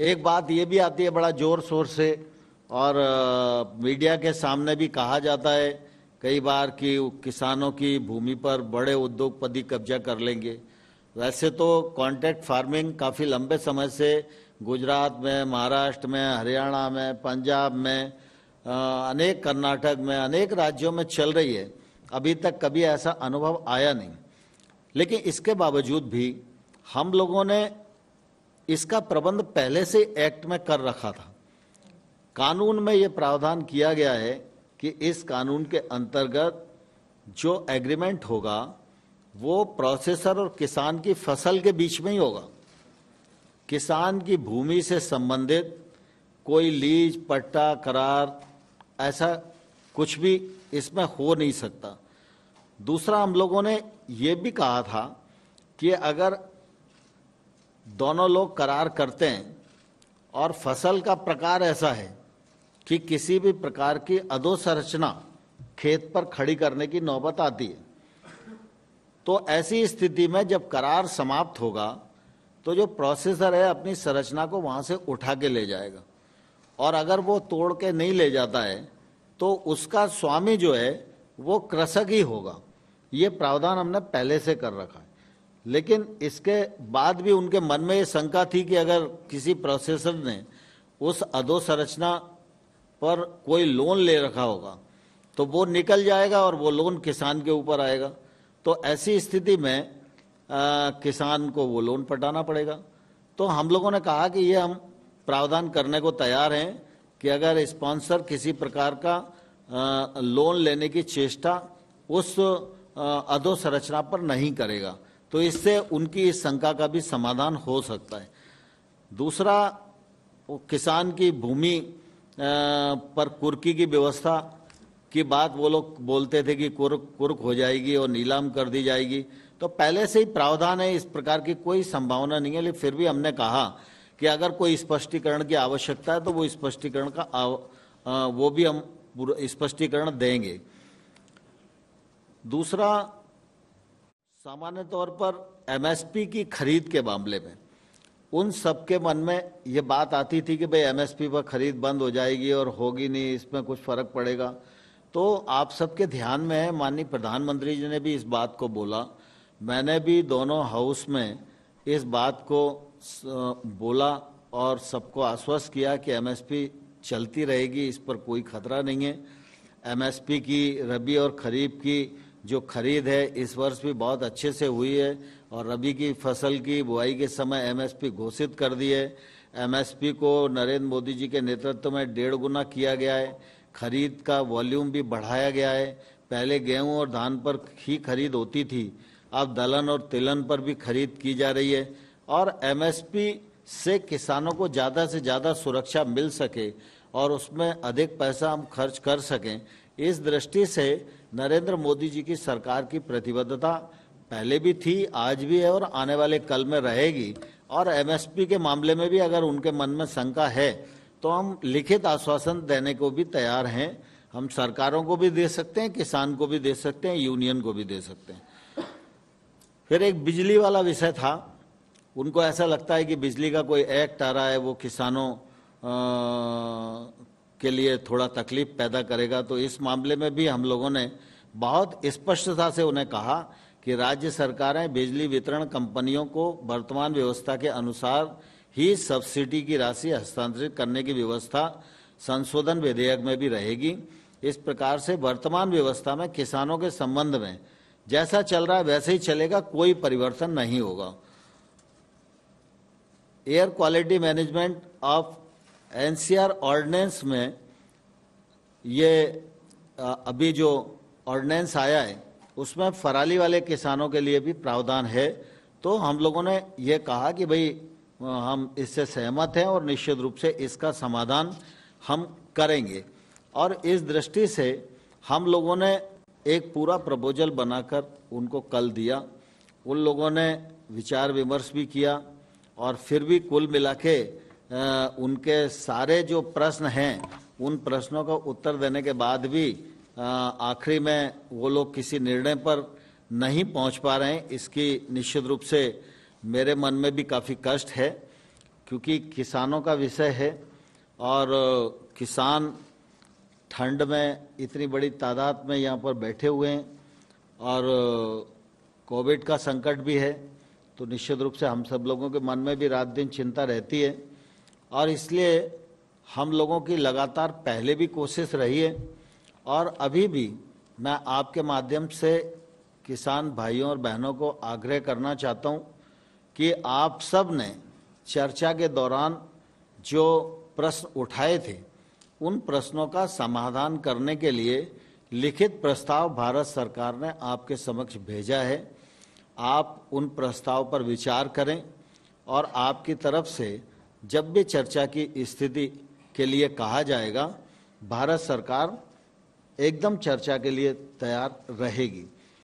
एक बात ये भी आती है बड़ा जोर शोर से और मीडिया के सामने भी कहा जाता है कई बार कि किसानों की भूमि पर बड़े उद्योगपति कब्जा कर लेंगे वैसे तो कॉन्ट्रैक्ट फार्मिंग काफ़ी लंबे समय से गुजरात में महाराष्ट्र में हरियाणा में पंजाब में अनेक कर्नाटक में अनेक राज्यों में चल रही है अभी तक कभी ऐसा अनुभव आया नहीं लेकिन इसके बावजूद भी हम लोगों ने इसका प्रबंध पहले से एक्ट में कर रखा था कानून में ये प्रावधान किया गया है कि इस कानून के अंतर्गत जो एग्रीमेंट होगा वो प्रोसेसर और किसान की फसल के बीच में ही होगा किसान की भूमि से संबंधित कोई लीज पट्टा करार ऐसा कुछ भी इसमें हो नहीं सकता दूसरा हम लोगों ने यह भी कहा था कि अगर दोनों लोग करार करते हैं और फसल का प्रकार ऐसा है कि किसी भी प्रकार की अधोसंरचना खेत पर खड़ी करने की नौबत आती है तो ऐसी स्थिति में जब करार समाप्त होगा तो जो प्रोसेसर है अपनी संरचना को वहाँ से उठा के ले जाएगा और अगर वो तोड़ के नहीं ले जाता है तो उसका स्वामी जो है वो कृषक ही होगा ये प्रावधान हमने पहले से कर रखा है लेकिन इसके बाद भी उनके मन में ये शंका थी कि अगर किसी प्रोसेसर ने उस अधो संरचना पर कोई लोन ले रखा होगा तो वो निकल जाएगा और वो लोन किसान के ऊपर आएगा तो ऐसी स्थिति में आ, किसान को वो लोन पटाना पड़ेगा तो हम लोगों ने कहा कि ये हम प्रावधान करने को तैयार हैं कि अगर स्पॉन्सर किसी प्रकार का आ, लोन लेने की चेष्टा उस अधोसंरचना पर नहीं करेगा तो इससे उनकी इस शंका का भी समाधान हो सकता है दूसरा किसान की भूमि पर कुर्की की व्यवस्था की बात वो लोग बोलते थे कि कुर्क कुर्क हो जाएगी और नीलाम कर दी जाएगी तो पहले से ही प्रावधान है इस प्रकार की कोई संभावना नहीं है लेकिन फिर भी हमने कहा कि अगर कोई स्पष्टीकरण की आवश्यकता है तो वो स्पष्टीकरण का आव, आ, वो भी हम स्पष्टीकरण देंगे दूसरा सामान्य तौर पर एमएसपी की खरीद के मामले में उन सबके मन में ये बात आती थी कि भाई एमएसपी पर खरीद बंद हो जाएगी और होगी नहीं इसमें कुछ फर्क पड़ेगा तो आप सबके ध्यान में है माननीय प्रधानमंत्री जी ने भी इस बात को बोला मैंने भी दोनों हाउस में इस बात को बोला और सबको आश्वस्त किया कि एमएसपी चलती रहेगी इस पर कोई खतरा नहीं है एमएसपी की रबी और खरीफ की जो खरीद है इस वर्ष भी बहुत अच्छे से हुई है और रबी की फसल की बुआई के समय एमएसपी घोषित कर दी है एमएसपी को नरेंद्र मोदी जी के नेतृत्व में डेढ़ गुना किया गया है खरीद का वॉल्यूम भी बढ़ाया गया है पहले गेहूं और धान पर ही खरीद होती थी अब दलहन और तिलहन पर भी खरीद की जा रही है और एमएसपी से किसानों को ज़्यादा से ज़्यादा सुरक्षा मिल सके और उसमें अधिक पैसा हम खर्च कर सकें इस दृष्टि से नरेंद्र मोदी जी की सरकार की प्रतिबद्धता पहले भी थी आज भी है और आने वाले कल में रहेगी और एमएसपी के मामले में भी अगर उनके मन में शंका है तो हम लिखित आश्वासन देने को भी तैयार हैं हम सरकारों को भी दे सकते हैं किसान को भी दे सकते हैं यूनियन को भी दे सकते हैं फिर एक बिजली वाला विषय था उनको ऐसा लगता है कि बिजली का कोई एक्ट आ रहा है वो किसानों के लिए थोड़ा तकलीफ पैदा करेगा तो इस मामले में भी हम लोगों ने बहुत स्पष्टता से उन्हें कहा कि राज्य सरकारें बिजली वितरण कंपनियों को वर्तमान व्यवस्था के अनुसार ही सब्सिडी की राशि हस्तांतरित करने की व्यवस्था संशोधन विधेयक में भी रहेगी इस प्रकार से वर्तमान व्यवस्था में किसानों के संबंध में जैसा चल रहा है वैसे ही चलेगा कोई परिवर्तन नहीं होगा air quality management of NCR ordinance में ये अभी जो ऑर्डिनेंस आया है उसमें फराली वाले किसानों के लिए भी प्रावधान है तो हम लोगों ने ये कहा कि भाई हम इससे सहमत हैं और निश्चित रूप से इसका समाधान हम करेंगे और इस दृष्टि से हम लोगों ने एक पूरा प्रपोजल बनाकर उनको कल दिया उन लोगों ने विचार विमर्श भी किया और फिर भी कुल मिला के उनके सारे जो प्रश्न हैं उन प्रश्नों का उत्तर देने के बाद भी आखिरी में वो लोग किसी निर्णय पर नहीं पहुंच पा रहे हैं इसकी निश्चित रूप से मेरे मन में भी काफ़ी कष्ट है क्योंकि किसानों का विषय है और किसान ठंड में इतनी बड़ी तादाद में यहाँ पर बैठे हुए हैं और कोविड का संकट भी है तो निश्चित रूप से हम सब लोगों के मन में भी रात दिन चिंता रहती है और इसलिए हम लोगों की लगातार पहले भी कोशिश रही है और अभी भी मैं आपके माध्यम से किसान भाइयों और बहनों को आग्रह करना चाहता हूं कि आप सब ने चर्चा के दौरान जो प्रश्न उठाए थे उन प्रश्नों का समाधान करने के लिए लिखित प्रस्ताव भारत सरकार ने आपके समक्ष भेजा है आप उन प्रस्ताव पर विचार करें और आपकी तरफ से जब भी चर्चा की स्थिति के लिए कहा जाएगा भारत सरकार एकदम चर्चा के लिए तैयार रहेगी